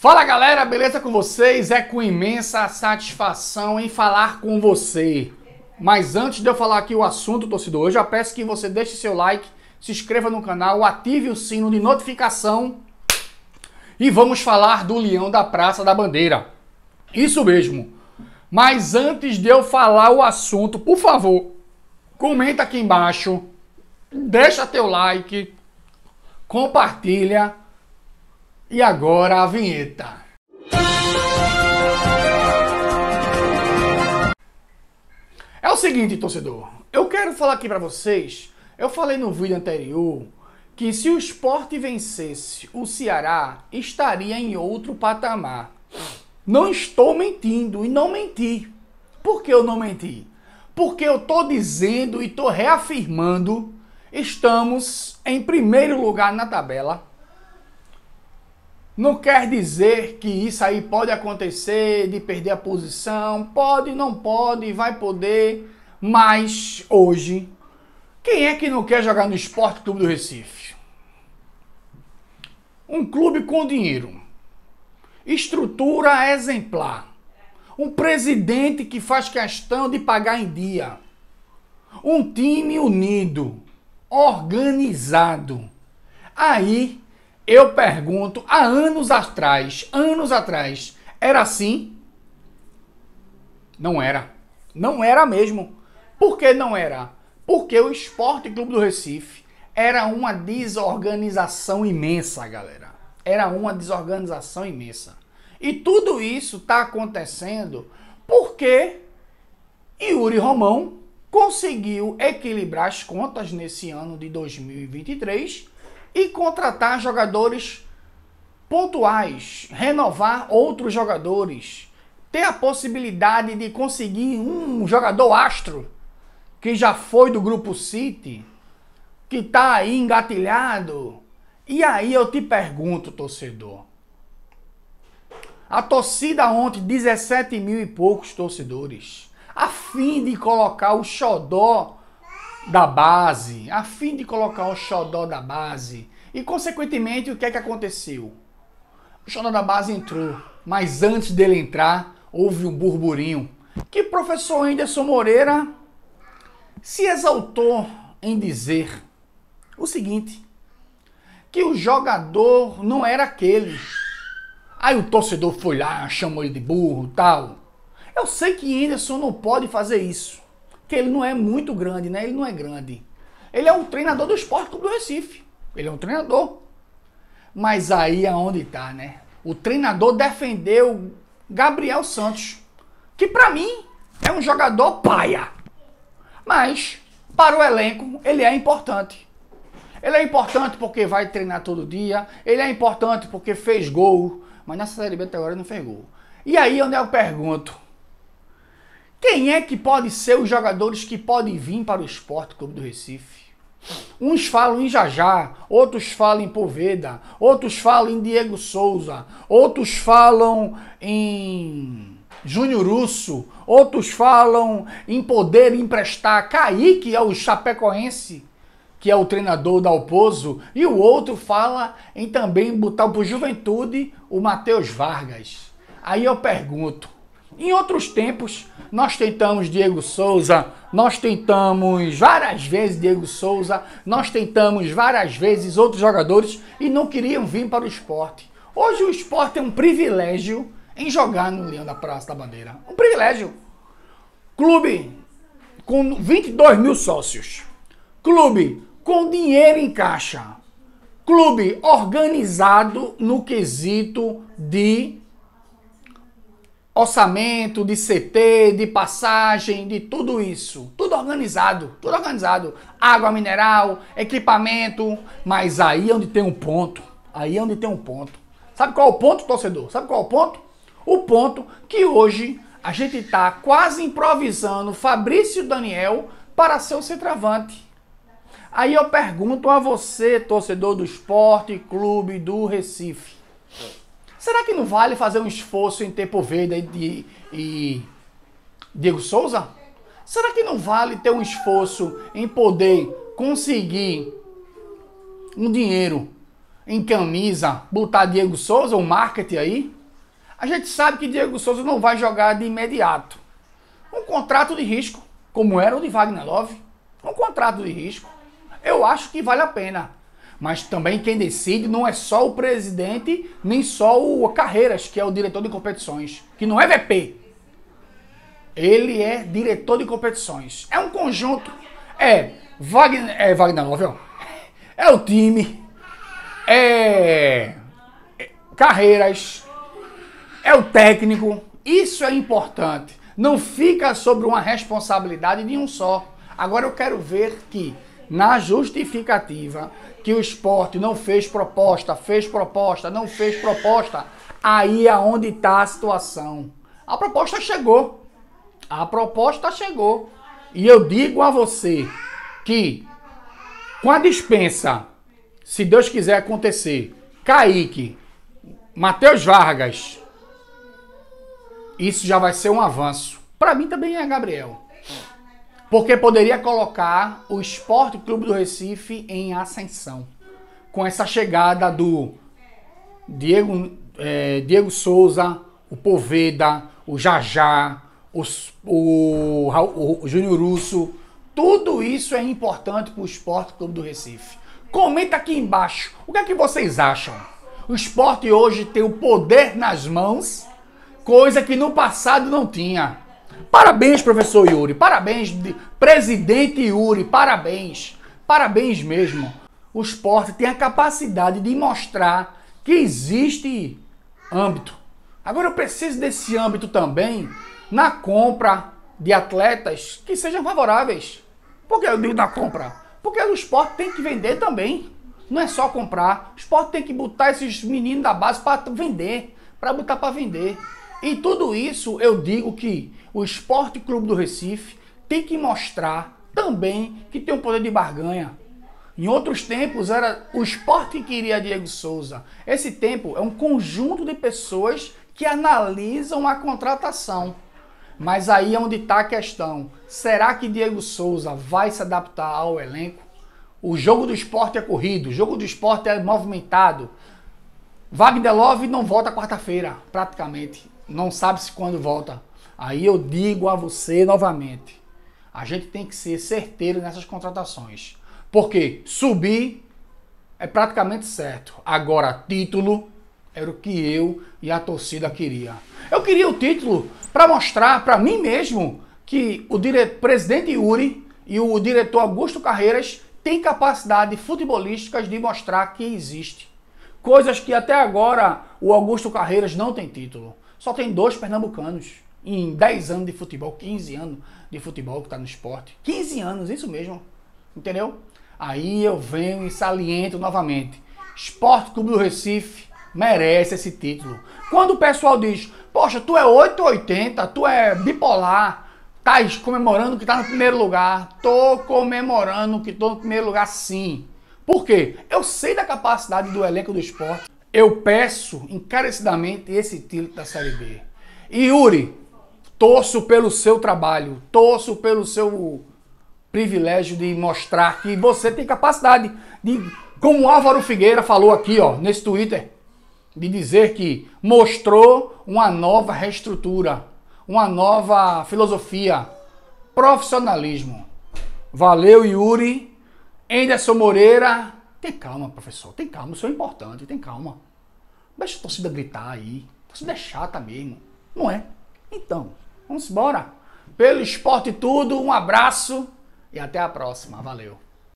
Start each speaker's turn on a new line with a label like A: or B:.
A: Fala galera, beleza com vocês? É com imensa satisfação em falar com você. Mas antes de eu falar aqui o assunto, torcedor, eu já peço que você deixe seu like, se inscreva no canal, ative o sino de notificação e vamos falar do Leão da Praça da Bandeira. Isso mesmo. Mas antes de eu falar o assunto, por favor, comenta aqui embaixo, deixa teu like, compartilha e agora a vinheta. É o seguinte, torcedor. Eu quero falar aqui para vocês. Eu falei no vídeo anterior que se o esporte vencesse o Ceará, estaria em outro patamar. Não estou mentindo e não menti. Por que eu não menti? Porque eu tô dizendo e tô reafirmando, estamos em primeiro lugar na tabela não quer dizer que isso aí pode acontecer, de perder a posição, pode, não pode, vai poder, mas hoje, quem é que não quer jogar no Esporte Clube do Recife? Um clube com dinheiro, estrutura exemplar, um presidente que faz questão de pagar em dia, um time unido, organizado. Aí eu pergunto, há anos atrás, anos atrás, era assim? Não era. Não era mesmo. Por que não era? Porque o Esporte Clube do Recife era uma desorganização imensa, galera. Era uma desorganização imensa. E tudo isso está acontecendo porque Yuri Romão conseguiu equilibrar as contas nesse ano de 2023 e contratar jogadores pontuais, renovar outros jogadores, ter a possibilidade de conseguir um jogador astro que já foi do grupo City, que tá aí engatilhado. E aí eu te pergunto, torcedor, a torcida ontem, 17 mil e poucos torcedores, a fim de colocar o xodó da base, a fim de colocar o xodó da base. E, consequentemente, o que é que aconteceu? O xodó da base entrou, mas antes dele entrar, houve um burburinho. Que professor Anderson Moreira se exaltou em dizer o seguinte: que o jogador não era aquele. Aí o torcedor foi lá, chamou ele de burro tal. Eu sei que Anderson não pode fazer isso que ele não é muito grande, né? Ele não é grande. Ele é um treinador do Esporte Clube do Recife. Ele é um treinador. Mas aí aonde é tá, né? O treinador defendeu Gabriel Santos, que para mim é um jogador paia. Mas para o elenco ele é importante. Ele é importante porque vai treinar todo dia, ele é importante porque fez gol, mas nessa Série B até agora não fez gol. E aí onde eu pergunto, quem é que pode ser os jogadores que podem vir para o Esporte Clube do Recife? Uns falam em Jajá, outros falam em Poveda, outros falam em Diego Souza, outros falam em Júnior Russo, outros falam em poder emprestar Kaique ao é Chapecoense, que é o treinador da Alpozo, e o outro fala em também botar para o Juventude o Matheus Vargas. Aí eu pergunto, em outros tempos, nós tentamos Diego Souza, nós tentamos várias vezes Diego Souza, nós tentamos várias vezes outros jogadores e não queriam vir para o esporte. Hoje o esporte é um privilégio em jogar no Leão da Praça da Bandeira. Um privilégio. Clube com 22 mil sócios. Clube com dinheiro em caixa. Clube organizado no quesito de orçamento, de CT, de passagem, de tudo isso. Tudo organizado, tudo organizado. Água mineral, equipamento. Mas aí é onde tem um ponto. Aí é onde tem um ponto. Sabe qual é o ponto, torcedor? Sabe qual é o ponto? O ponto que hoje a gente está quase improvisando Fabrício Daniel para ser o centroavante. Aí eu pergunto a você, torcedor do Esporte Clube do Recife. Será que não vale fazer um esforço em ter Poveda e, e Diego Souza? Será que não vale ter um esforço em poder conseguir um dinheiro em camisa, botar Diego Souza, o um marketing aí? A gente sabe que Diego Souza não vai jogar de imediato. Um contrato de risco, como era o de Wagner Love, um contrato de risco, eu acho que vale a pena. Mas também quem decide não é só o presidente, nem só o Carreiras, que é o diretor de competições, que não é VP. Ele é diretor de competições. É um conjunto. É Wagner, é Wagner Love, É o time. É, é Carreiras. É o técnico. Isso é importante. Não fica sobre uma responsabilidade de um só. Agora eu quero ver que na justificativa que o esporte não fez proposta, fez proposta, não fez proposta, aí aonde é está a situação. A proposta chegou. A proposta chegou. E eu digo a você que com a dispensa, se Deus quiser acontecer, Kaique, Matheus Vargas, isso já vai ser um avanço. Para mim também é, Gabriel porque poderia colocar o Esporte Clube do Recife em ascensão. Com essa chegada do Diego, é, Diego Souza, o Poveda, o Jajá, os, o, o, o Júnior Russo, tudo isso é importante para o Esporte Clube do Recife. Comenta aqui embaixo, o que é que vocês acham? O esporte hoje tem o poder nas mãos, coisa que no passado não tinha. Parabéns, professor Yuri. Parabéns, presidente Yuri. Parabéns. Parabéns mesmo. O esporte tem a capacidade de mostrar que existe âmbito. Agora eu preciso desse âmbito também na compra de atletas que sejam favoráveis. Por que eu digo na compra? Porque o esporte tem que vender também. Não é só comprar. O esporte tem que botar esses meninos da base para vender, para botar para vender. Em tudo isso, eu digo que o Esporte Clube do Recife tem que mostrar também que tem um poder de barganha. Em outros tempos era o esporte que queria Diego Souza. Esse tempo é um conjunto de pessoas que analisam a contratação. Mas aí é onde está a questão. Será que Diego Souza vai se adaptar ao elenco? O jogo do esporte é corrido, o jogo do esporte é movimentado. Wagner Love não volta quarta-feira, praticamente não sabe se quando volta. Aí eu digo a você novamente, a gente tem que ser certeiro nessas contratações. Porque subir é praticamente certo. Agora, título era o que eu e a torcida queria. Eu queria o título para mostrar para mim mesmo que o dire... presidente Yuri e o diretor Augusto Carreiras têm capacidade futebolísticas de mostrar que existe Coisas que até agora o Augusto Carreiras não tem título. Só tem dois pernambucanos em 10 anos de futebol, 15 anos de futebol que está no esporte. 15 anos, isso mesmo. Entendeu? Aí eu venho e saliento novamente. Esporte Clube do Recife merece esse título. Quando o pessoal diz, poxa, tu é 880, tu é bipolar, tá comemorando que tá no primeiro lugar. Tô comemorando que tô no primeiro lugar sim. Por quê? Eu sei da capacidade do elenco do esporte. Eu peço encarecidamente esse título da Série B. E Yuri, torço pelo seu trabalho, torço pelo seu privilégio de mostrar que você tem capacidade de, como o Álvaro Figueira falou aqui, ó, nesse Twitter, de dizer que mostrou uma nova reestrutura, uma nova filosofia, profissionalismo. Valeu, Yuri. Enderson Moreira. Tem calma, professor. Tem calma. isso é importante. Tem calma. Deixa a torcida gritar aí. A torcida é chata mesmo. Não é? Então, vamos embora. Pelo esporte tudo, um abraço e até a próxima. Valeu.